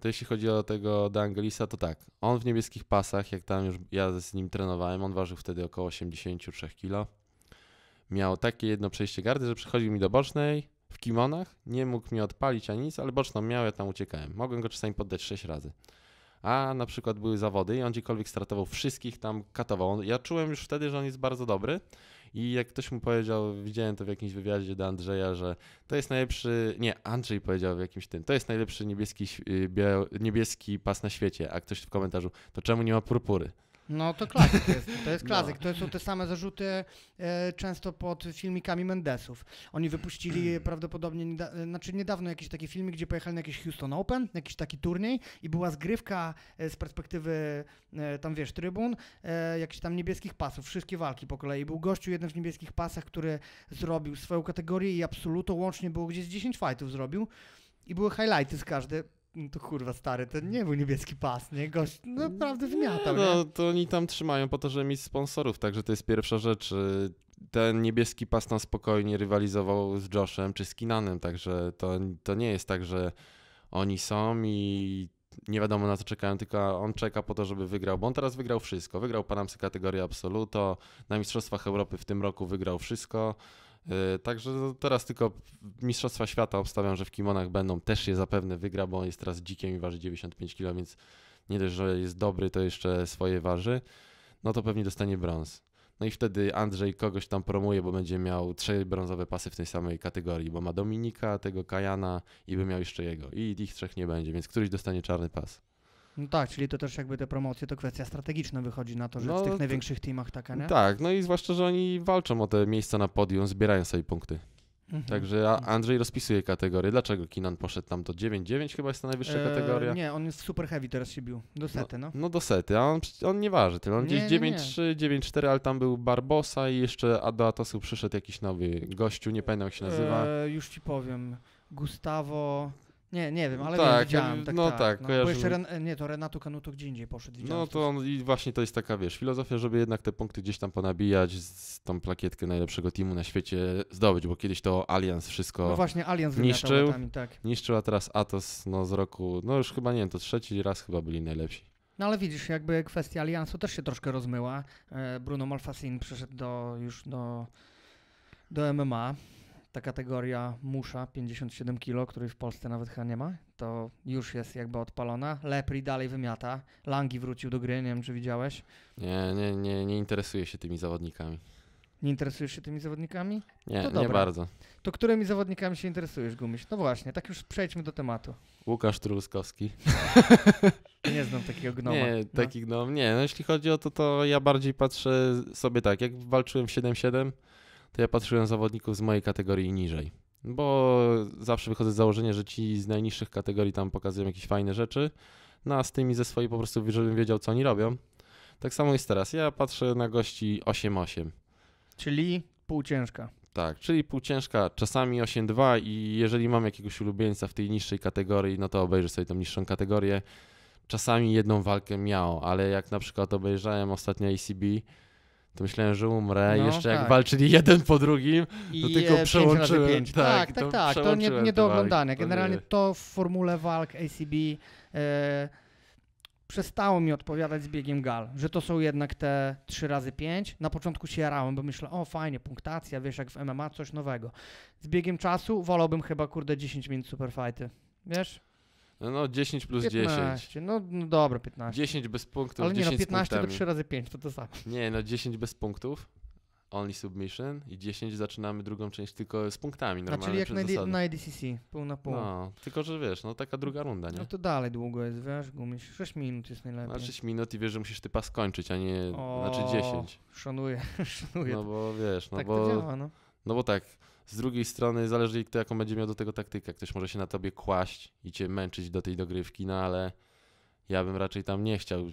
to jeśli chodzi o tego De Angelisa, to tak, on w niebieskich pasach, jak tam już ja z nim trenowałem, on ważył wtedy około 83 kg. Miał takie jedno przejście gardy, że przychodził mi do bocznej w kimonach, nie mógł mi odpalić ani nic, ale boczną miał, ja tam uciekałem. Mogłem go czasami poddać 6 razy. A na przykład były zawody i on gdziekolwiek startował, wszystkich tam katował. Ja czułem już wtedy, że on jest bardzo dobry i jak ktoś mu powiedział, widziałem to w jakimś wywiadzie do Andrzeja, że to jest najlepszy, nie, Andrzej powiedział w jakimś tym, to jest najlepszy niebieski, y, niebieski pas na świecie, a ktoś w komentarzu, to czemu nie ma purpury? No to klasyk, to jest, to jest no. klasyk. No. To są te same zarzuty e, często pod filmikami Mendesów. Oni wypuścili mm. prawdopodobnie, nieda, znaczy niedawno jakiś taki filmik, gdzie pojechali na jakiś Houston Open, jakiś taki turniej i była zgrywka e, z perspektywy e, tam wiesz, trybun, e, jakichś tam niebieskich pasów, wszystkie walki po kolei. Był gościu jeden w niebieskich pasach, który zrobił swoją kategorię i absoluto łącznie było gdzieś 10 fightów zrobił i były highlighty z każdej no to kurwa stary, to nie był niebieski pas, nie? Gość naprawdę wmiatał, nie, no, nie? No to oni tam trzymają po to, żeby mieć sponsorów, także to jest pierwsza rzecz. Y, ten niebieski pas tam spokojnie rywalizował z Joshem czy z Kinanem, także to, to nie jest tak, że oni są i nie wiadomo na co czekają, tylko on czeka po to, żeby wygrał, bo on teraz wygrał wszystko. Wygrał Panamsy kategorię Absoluto, na Mistrzostwach Europy w tym roku wygrał wszystko. E, także no, teraz tylko Mistrzostwa Świata obstawiam, że w kimonach będą, też je zapewne wygra, bo on jest teraz dzikiem i waży 95 kg, więc nie dość, że jest dobry, to jeszcze swoje waży. No to pewnie dostanie brąz. No i wtedy Andrzej kogoś tam promuje, bo będzie miał trzy brązowe pasy w tej samej kategorii, bo ma Dominika, tego Kajana i by miał jeszcze jego. I ich trzech nie będzie, więc któryś dostanie czarny pas. No tak, czyli to też jakby te promocje to kwestia strategiczna wychodzi na to, że no, w tych największych teamach taka, nie? Tak, no i zwłaszcza, że oni walczą o te miejsca na podium, zbierają sobie punkty. Mhm. Także Andrzej rozpisuje kategorię. Dlaczego Kinan poszedł tam do 9-9 chyba jest ta najwyższa eee, kategoria? Nie, on jest super heavy teraz się bił. Do no, sety, no. No, no do sety, a on, on nie waży tyle. On nie, gdzieś 9-3, 9-4, ale tam był Barbosa i jeszcze do Atosu przyszedł jakiś nowy gościu, nie pamiętam jak się nazywa. Eee, już ci powiem. Gustavo... Nie, nie wiem, ale no tak, wiem, widziałem. Tak, no tak, tak no, kojarzy... Bo jeszcze Ren... nie, to Renato Kanuto gdzie indziej poszedł. No to on, i właśnie to jest taka, wiesz, filozofia, żeby jednak te punkty gdzieś tam ponabijać, z tą plakietkę najlepszego teamu na świecie zdobyć, bo kiedyś to Allianz wszystko no właśnie, Allianz niszczył, latami, tak. niszczył, a teraz Atos no, z roku, no już chyba nie wiem, to trzeci raz chyba byli najlepsi. No ale widzisz, jakby kwestia Allianzu też się troszkę rozmyła. E, Bruno Malfasin przeszedł do, już do, do MMA ta kategoria musza 57 kg, której w Polsce nawet chyba nie ma, to już jest jakby odpalona. Lepri dalej wymiata. Langi wrócił do gry, nie wiem czy widziałeś. Nie, nie, nie, nie interesuję się tymi zawodnikami. Nie interesujesz się tymi zawodnikami? Nie, nie bardzo. To którymi zawodnikami się interesujesz, Gumiś? No właśnie, tak już przejdźmy do tematu. Łukasz Truskowski. [LAUGHS] nie znam takiego gnoma. Nie, no. taki gnom, nie. No, jeśli chodzi o to, to ja bardziej patrzę sobie tak, jak walczyłem 7-7, to ja patrzyłem zawodników z mojej kategorii niżej. Bo zawsze wychodzę z założenia, że ci z najniższych kategorii tam pokazują jakieś fajne rzeczy, no a z tymi ze swojej po prostu, żebym wiedział, co oni robią. Tak samo jest teraz. Ja patrzę na gości 8-8. Czyli półciężka. Tak, czyli półciężka, czasami 8-2 i jeżeli mam jakiegoś ulubieńca w tej niższej kategorii, no to obejrzę sobie tą niższą kategorię. Czasami jedną walkę miał, ale jak na przykład obejrzałem ostatnio ACB, to myślałem, że umrę. No, Jeszcze tak. jak walczyli jeden po drugim, to I tylko przełączyłem. 5 Tak, tak, tak. tak. To, nie, nie do oglądania. Generalnie to w formule walk ACB yy, e, przestało mi odpowiadać z biegiem gal, że to są jednak te 3 razy 5 Na początku się jarałem, bo myślę, o fajnie, punktacja, wiesz, jak w MMA, coś nowego. Z biegiem czasu wolałbym chyba, kurde, 10 minut superfighty. Wiesz? No 10 plus 15. 10. No, no dobra, 15. 10 bez punktów, Ale nie, no 15 to 3 razy 5, to to samo. Nie, no 10 bez punktów, only submission i 10 zaczynamy drugą część tylko z punktami normalnie. Czyli jak na, D- na EDCC, pół na pół. No, tylko że wiesz, no taka druga runda, nie? No to dalej długo jest, wiesz, gumisz. 6 minut jest najlepiej. No 6 minut i wiesz, że musisz typa skończyć, a nie, znaczy o, znaczy 10. Szanuję, [LAUGHS] szanuję. No bo wiesz, no tak bo... To działa, no. No bo tak, z drugiej strony zależy kto jaką będzie miał do tego taktykę. Ktoś może się na tobie kłaść i cię męczyć do tej dogrywki, no ale ja bym raczej tam nie chciał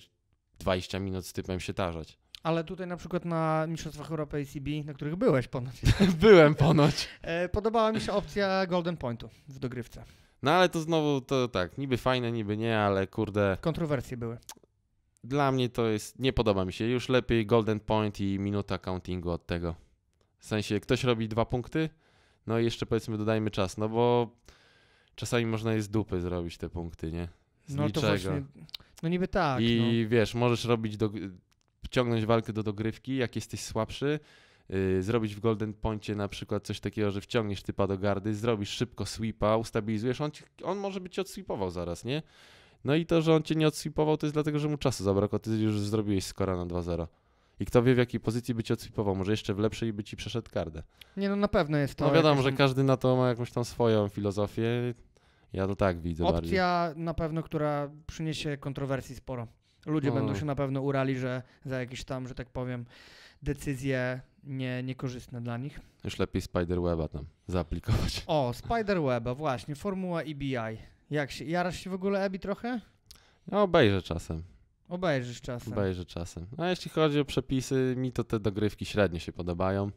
20 minut z typem się tarzać. Ale tutaj na przykład na Mistrzostwach Europy ACB, na których byłeś ponoć. [LAUGHS] Byłem ponoć. E, podobała mi się opcja Golden Pointu w dogrywce. No ale to znowu to tak, niby fajne, niby nie, ale kurde. Kontrowersje były. Dla mnie to jest, nie podoba mi się. Już lepiej Golden Point i minuta countingu od tego. W sensie, ktoś robi dwa punkty, no i jeszcze powiedzmy dodajmy czas, no bo czasami można je z dupy zrobić te punkty, nie? Z no niczego. to właśnie, no niby tak. I no. wiesz, możesz robić, do, walkę do dogrywki, jak jesteś słabszy, Yy, zrobić w Golden Poncie na przykład coś takiego, że wciągniesz typa do gardy, zrobisz szybko sweepa, ustabilizujesz, on, ci, on może być cię odsweepował zaraz, nie? No i to, że on cię nie odsweepował, to jest dlatego, że mu czasu zabrakło, ty już zrobiłeś skora na 2-0. I kto wie, w jakiej pozycji by cię odsypował. Może jeszcze w lepszej by ci przeszedł kardę. Nie, no na pewno jest to. No wiadomo, jakaś... że każdy na to ma jakąś tam swoją filozofię. Ja to tak widzę Opcja bardziej. na pewno, która przyniesie kontrowersji sporo. Ludzie no. będą się na pewno urali, że za jakieś tam, że tak powiem, decyzje nie, niekorzystne dla nich. Już lepiej Spiderweba tam zaaplikować. O, Spiderweba, właśnie, formuła EBI. Jak się, jarasz się w ogóle EBI trochę? No, obejrzę czasem. Obejrzysz czasem. Obejrzę czasem. A no, jeśli chodzi o przepisy, mi to te dogrywki średnio się podobają.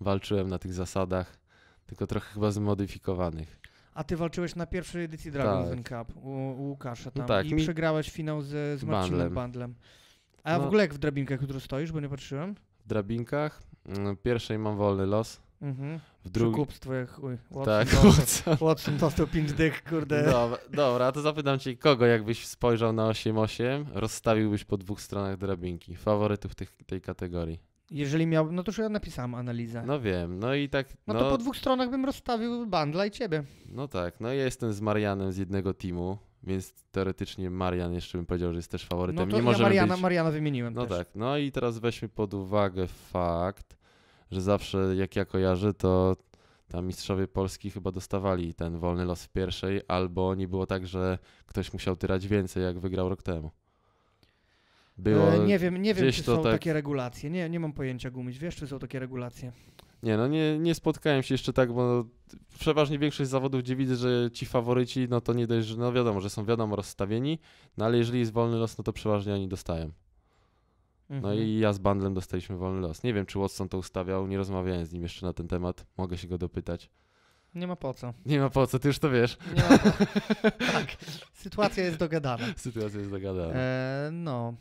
Walczyłem na tych zasadach, tylko trochę chyba zmodyfikowanych. A ty walczyłeś na pierwszej edycji Dragon's tak. Cup u, u Łukasza tam no tak, i mi... przegrałeś finał z, z Marcinem Bandlem. A no. w ogóle jak w drabinkach jutro stoisz, bo nie patrzyłem? W drabinkach? Mm, pierwszej mam wolny los, Mhm. W drugi... Przekupstwo jak uj, tak, dostał, Watson. dostał 5 dych, kurde. Dobra, dobra, to zapytam cię, kogo jakbyś spojrzał na 8-8, rozstawiłbyś po dwóch stronach drabinki? Faworytów tych, tej kategorii. Jeżeli miałbym no to już ja napisałem analizę. No wiem, no i tak... No, no to po dwóch stronach bym rozstawił Bandla i ciebie. No tak, no ja jestem z Marianem z jednego teamu, więc teoretycznie Marian jeszcze bym powiedział, że jest też faworytem. No to Nie ja Mariana, być... Mariana wymieniłem No też. tak, no i teraz weźmy pod uwagę fakt, że zawsze jak ja kojarzę, to tam mistrzowie Polski chyba dostawali ten wolny los w pierwszej, albo nie było tak, że ktoś musiał tyrać więcej, jak wygrał rok temu. Było e, nie wiem, nie wiem, czy są tak... takie regulacje. Nie, nie mam pojęcia, Gumić. Wiesz, czy są takie regulacje? Nie, no nie, nie spotkałem się jeszcze tak, bo przeważnie większość zawodów, gdzie widzę, że ci faworyci, no to nie dość, że no wiadomo, że są wiadomo rozstawieni, no ale jeżeli jest wolny los, no to przeważnie oni dostają. No mhm. i ja z Bandlem dostaliśmy wolny los. Nie wiem, czy Watson to ustawiał, nie rozmawiałem z nim jeszcze na ten temat. Mogę się go dopytać. Nie ma po co. Nie ma po co, ty już to wiesz. Nie ma po... [LAUGHS] tak, sytuacja jest dogadana. Sytuacja jest dogadana. E, no.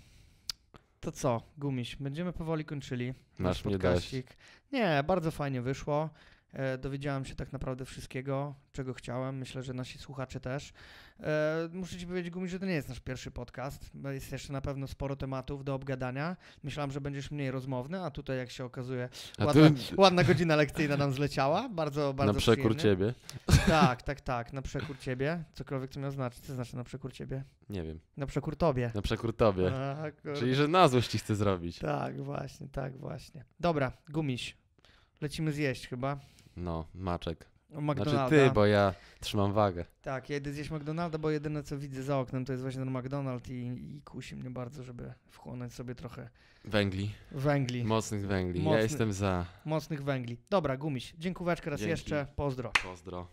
To co, Gumiś, będziemy powoli kończyli nasz, podcastik. Nie, bardzo fajnie wyszło. E, dowiedziałem się tak naprawdę wszystkiego, czego chciałem. Myślę, że nasi słuchacze też. E, muszę Ci powiedzieć, Gumi, że to nie jest nasz pierwszy podcast. Jest jeszcze na pewno sporo tematów do obgadania. Myślałem, że będziesz mniej rozmowny, a tutaj, jak się okazuje, ładna, ty... ładna godzina lekcyjna nam zleciała. Bardzo, bardzo Na przekór przyjemny. Ciebie. Tak, tak, tak. Na przekór Ciebie. Cokolwiek to miał znaczyć. Co znaczy na przekór Ciebie? Nie wiem. Na przekór Tobie. Na przekór Tobie. A, Czyli, że na złość Ci chce zrobić. Tak, właśnie, tak, właśnie. Dobra, Gumiś. Lecimy zjeść chyba. No, maczek. McDonalda. Znaczy ty, bo ja trzymam wagę. Tak, ja idę zjeść McDonalda, bo jedyne co widzę za oknem to jest właśnie ten McDonald i, i kusi mnie bardzo, żeby wchłonąć sobie trochę... Węgli. Węgli. Mocnych węgli. Mocny, ja jestem za... Mocnych węgli. Dobra, Gumiś, dziękóweczkę raz Dzięki. jeszcze. Pozdro. Pozdro.